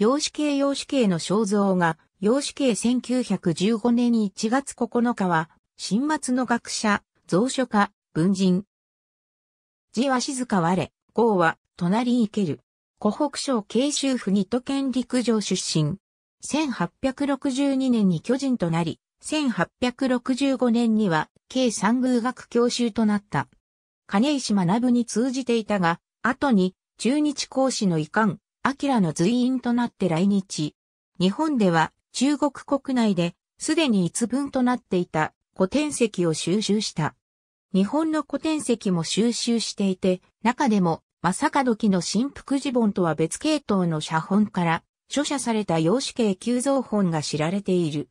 陽子系陽子系の肖像が、陽子系1915年1月9日は、新末の学者、蔵書家、文人。字は静か我、号は、隣行ける。湖北省慶州府二都県陸上出身。1862年に巨人となり、1865年には、慶三宮学教習となった。金石学に通じていたが、後に、中日講師の遺憾、明の随員となって来日。日本では中国国内で、すでに一文となっていた古典籍を収集した。日本の古典籍も収集していて、中でも、まかどきの新福寺本とは別系統の写本から、著者された洋紙系急造本が知られている。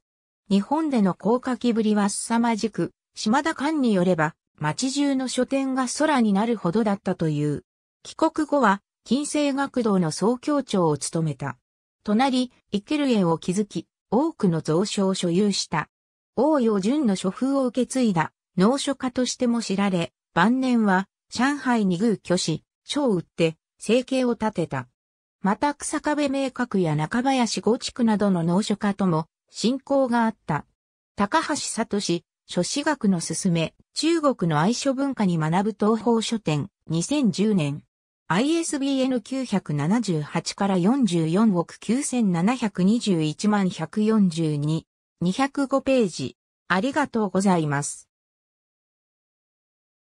日本での高架きぶりは凄まじく、島田館によれば、町中の書店が空になるほどだったという。帰国後は、金星学堂の総教長を務めた。隣、ける園を築き、多くの蔵書を所有した。王陽淳の書風を受け継いだ、農書家としても知られ、晩年は、上海に偶居し、書を売って、生計を立てた。また草壁明閣や中林五地区などの農書家とも、信仰があった。高橋聡、書史学の勧め、中国の愛書文化に学ぶ東方書店、2010年。ISBN 978から44億9721万142。205ページ。ありがとうございます。